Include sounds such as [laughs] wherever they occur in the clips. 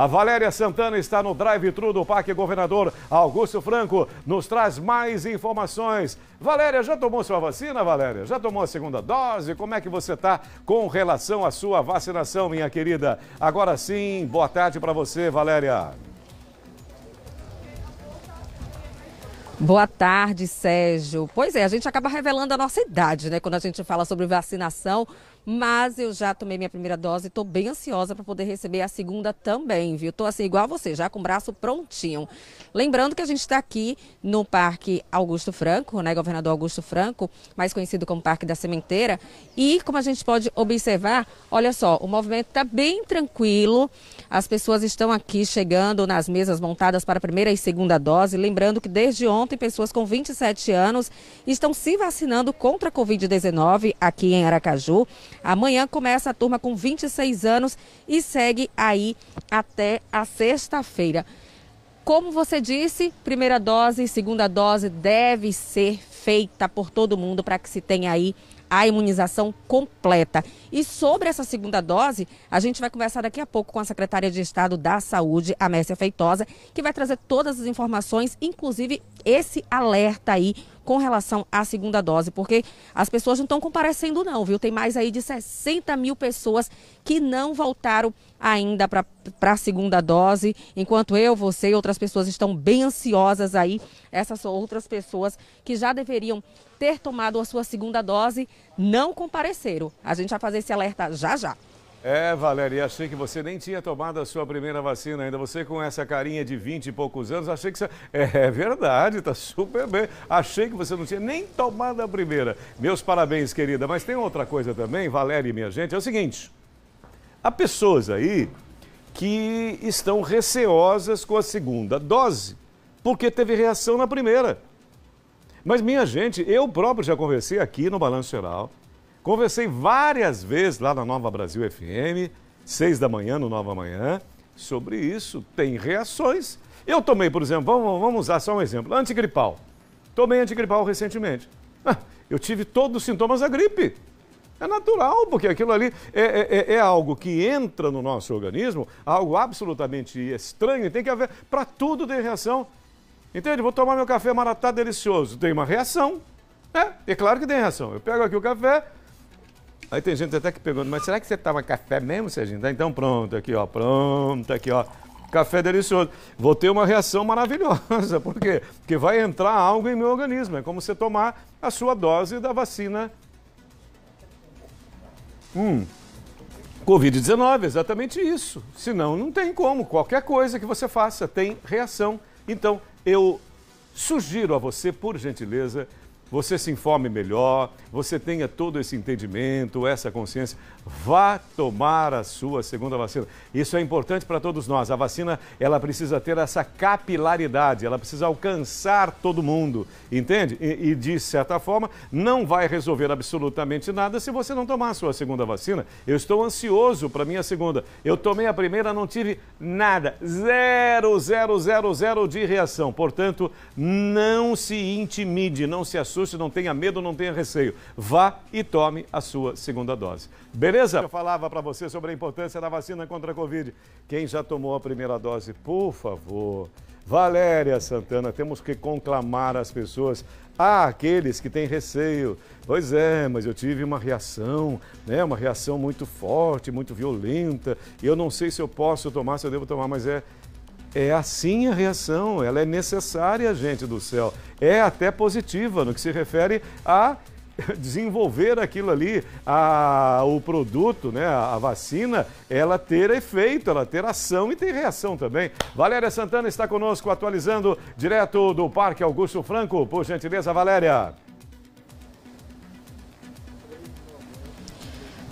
A Valéria Santana está no drive-thru do Parque Governador Augusto Franco, nos traz mais informações. Valéria, já tomou sua vacina, Valéria? Já tomou a segunda dose? Como é que você está com relação à sua vacinação, minha querida? Agora sim, boa tarde para você, Valéria. Boa tarde, Sérgio. Pois é, a gente acaba revelando a nossa idade, né? Quando a gente fala sobre vacinação, mas eu já tomei minha primeira dose e estou bem ansiosa para poder receber a segunda também, viu? Estou assim, igual você, já com o braço prontinho. Lembrando que a gente está aqui no Parque Augusto Franco, né? Governador Augusto Franco, mais conhecido como Parque da Sementeira. E como a gente pode observar, olha só, o movimento está bem tranquilo. As pessoas estão aqui chegando nas mesas montadas para a primeira e segunda dose. Lembrando que desde ontem, pessoas com 27 anos estão se vacinando contra a Covid-19 aqui em Aracaju. Amanhã começa a turma com 26 anos e segue aí até a sexta-feira. Como você disse, primeira dose e segunda dose deve ser feita por todo mundo para que se tenha aí a imunização completa. E sobre essa segunda dose, a gente vai conversar daqui a pouco com a secretária de Estado da Saúde, Amécia Feitosa, que vai trazer todas as informações, inclusive esse alerta aí com relação à segunda dose, porque as pessoas não estão comparecendo não, viu? Tem mais aí de 60 mil pessoas que não voltaram ainda para a segunda dose, enquanto eu, você e outras pessoas estão bem ansiosas aí, essas outras pessoas que já deveriam ter tomado a sua segunda dose não compareceram. A gente vai fazer esse alerta já já. É, Valéria, achei que você nem tinha tomado a sua primeira vacina ainda. Você com essa carinha de 20 e poucos anos, achei que você. É, é verdade, tá super bem. Achei que você não tinha nem tomado a primeira. Meus parabéns, querida. Mas tem outra coisa também, Valéria e minha gente, é o seguinte: há pessoas aí que estão receosas com a segunda dose, porque teve reação na primeira. Mas, minha gente, eu próprio já conversei aqui no Balanço Geral Conversei várias vezes lá na Nova Brasil FM, seis da manhã no Nova Manhã, sobre isso. Tem reações. Eu tomei, por exemplo, vamos, vamos usar só um exemplo: antigripal. Tomei antigripal recentemente. Ah, eu tive todos os sintomas da gripe. É natural, porque aquilo ali é, é, é, é, algo que entra no nosso organismo, algo absolutamente estranho, e tem que haver. Para tudo tem reação. Entende? Vou tomar meu café maratá delicioso. Tem uma reação. É, é claro que tem reação. Eu pego aqui o café, Aí tem gente até que pegando, mas será que você toma café mesmo, Serginho? Tá, então pronto, aqui ó, pronto, aqui ó. Café delicioso. Vou ter uma reação maravilhosa, [laughs] por quê? Porque vai entrar algo em meu organismo. É como você tomar a sua dose da vacina. Hum. Covid-19, exatamente isso. Senão não tem como. Qualquer coisa que você faça tem reação. Então, eu sugiro a você, por gentileza, você se informe melhor, você tenha todo esse entendimento, essa consciência. Vá tomar a sua segunda vacina. Isso é importante para todos nós. A vacina, ela precisa ter essa capilaridade, ela precisa alcançar todo mundo, entende? E, e de certa forma, não vai resolver absolutamente nada se você não tomar a sua segunda vacina. Eu estou ansioso para minha segunda. Eu tomei a primeira, não tive nada. Zero, zero, zero, zero de reação. Portanto, não se intimide, não se assuste assuste, não tenha medo, não tenha receio. Vá e tome a sua segunda dose. Beleza? Eu falava para você sobre a importância da vacina contra a Covid. Quem já tomou a primeira dose, por favor. Valéria Santana, temos que conclamar as pessoas. ah, aqueles que têm receio. Pois é, mas eu tive uma reação, né? Uma reação muito forte, muito violenta. E eu não sei se eu posso tomar, se eu devo tomar, mas é é assim a reação, ela é necessária, gente do céu. É até positiva no que se refere a [laughs] desenvolver aquilo ali, a, o produto, né, a, a vacina, ela ter efeito, ela ter ação e ter reação também. Valéria Santana está conosco atualizando direto do Parque Augusto Franco. Por gentileza, Valéria.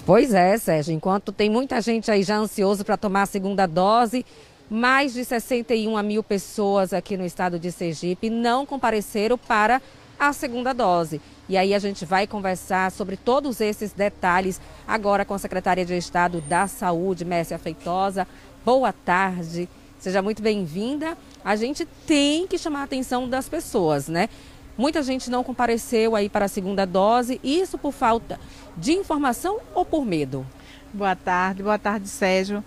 Pois é, Sérgio. Enquanto tem muita gente aí já ansioso para tomar a segunda dose, mais de 61 mil pessoas aqui no estado de Sergipe não compareceram para a segunda dose. E aí a gente vai conversar sobre todos esses detalhes agora com a secretária de Estado da Saúde, Mércia Feitosa. Boa tarde, seja muito bem-vinda. A gente tem que chamar a atenção das pessoas, né? Muita gente não compareceu aí para a segunda dose, isso por falta de informação ou por medo? Boa tarde, boa tarde, Sérgio.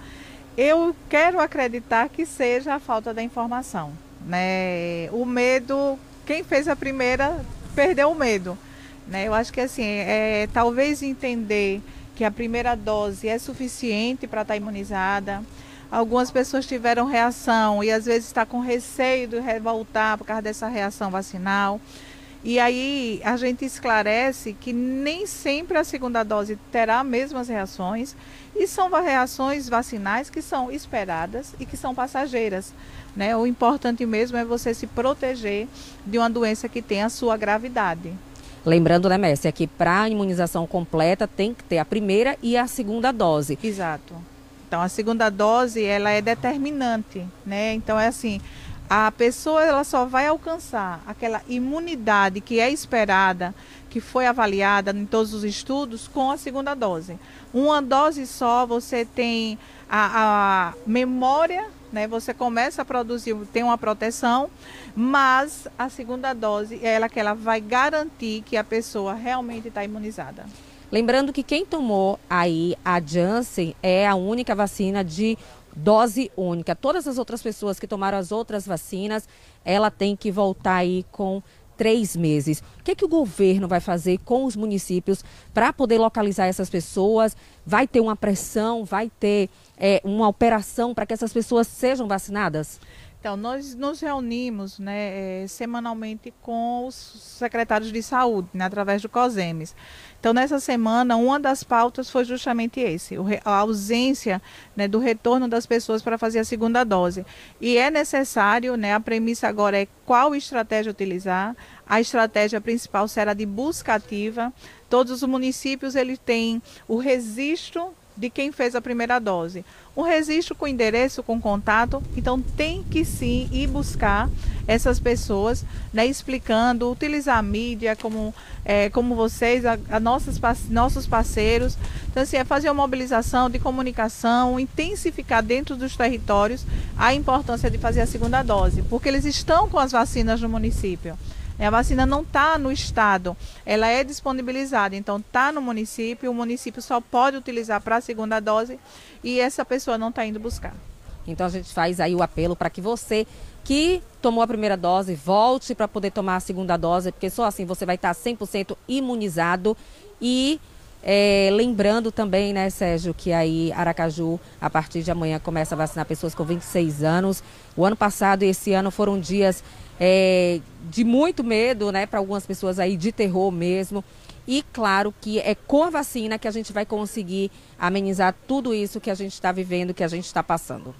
Eu quero acreditar que seja a falta da informação. Né? O medo, quem fez a primeira perdeu o medo. Né? Eu acho que assim, é, talvez entender que a primeira dose é suficiente para estar tá imunizada. Algumas pessoas tiveram reação e às vezes está com receio de revoltar por causa dessa reação vacinal. E aí a gente esclarece que nem sempre a segunda dose terá as mesmas reações e são reações vacinais que são esperadas e que são passageiras. Né? O importante mesmo é você se proteger de uma doença que tem a sua gravidade. Lembrando, né, Messi, é que para a imunização completa tem que ter a primeira e a segunda dose. Exato. Então, a segunda dose, ela é determinante, né? Então, é assim, a pessoa ela só vai alcançar aquela imunidade que é esperada, que foi avaliada em todos os estudos, com a segunda dose. Uma dose só, você tem a, a memória né? Você começa a produzir, tem uma proteção, mas a segunda dose é ela que ela vai garantir que a pessoa realmente está imunizada. Lembrando que quem tomou aí a Janssen é a única vacina de dose única. Todas as outras pessoas que tomaram as outras vacinas, ela tem que voltar aí com três meses. O que, é que o governo vai fazer com os municípios para poder localizar essas pessoas? Vai ter uma pressão? Vai ter é, uma operação para que essas pessoas sejam vacinadas? Então, nós nos reunimos né, é, semanalmente com os secretários de saúde, né, através do COSEMES. Então, nessa semana, uma das pautas foi justamente esse, a ausência né, do retorno das pessoas para fazer a segunda dose. E é necessário, né, a premissa agora é qual estratégia utilizar. A estratégia principal será de busca ativa. Todos os municípios ele tem o registro de quem fez a primeira dose. Um registro com endereço, com contato, então tem que sim ir buscar essas pessoas, né, explicando, utilizar a mídia como, é, como vocês, a, a nossas, nossos parceiros. Então, assim, é fazer uma mobilização de comunicação, intensificar dentro dos territórios a importância de fazer a segunda dose, porque eles estão com as vacinas no município. É, a vacina não está no estado, ela é disponibilizada, então está no município, o município só pode utilizar para a segunda dose e essa pessoa não está indo buscar. Então a gente faz aí o apelo para que você que tomou a primeira dose volte para poder tomar a segunda dose, porque só assim você vai tá estar 100% imunizado e é, lembrando também, né, Sérgio, que aí Aracaju, a partir de amanhã, começa a vacinar pessoas com 26 anos. O ano passado e esse ano foram dias é, de muito medo, né, para algumas pessoas aí de terror mesmo. E claro que é com a vacina que a gente vai conseguir amenizar tudo isso que a gente está vivendo, que a gente está passando.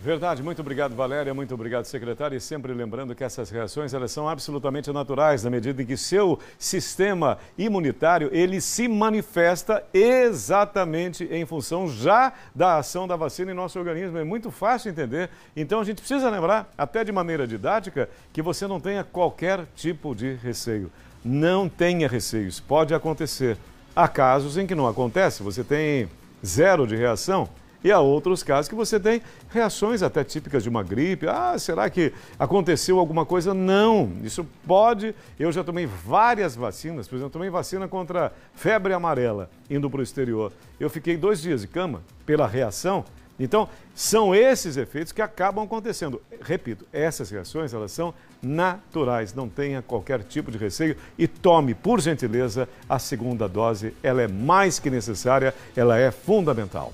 Verdade, muito obrigado Valéria, muito obrigado secretário e sempre lembrando que essas reações elas são absolutamente naturais na medida em que seu sistema imunitário ele se manifesta exatamente em função já da ação da vacina em nosso organismo, é muito fácil entender. Então a gente precisa lembrar, até de maneira didática, que você não tenha qualquer tipo de receio. Não tenha receios, pode acontecer. Há casos em que não acontece, você tem zero de reação, e há outros casos que você tem reações até típicas de uma gripe. Ah, será que aconteceu alguma coisa? Não, isso pode. Eu já tomei várias vacinas, por exemplo, tomei vacina contra febre amarela indo para o exterior. Eu fiquei dois dias de cama pela reação. Então, são esses efeitos que acabam acontecendo. Repito, essas reações elas são naturais, não tenha qualquer tipo de receio e tome, por gentileza, a segunda dose. Ela é mais que necessária, ela é fundamental.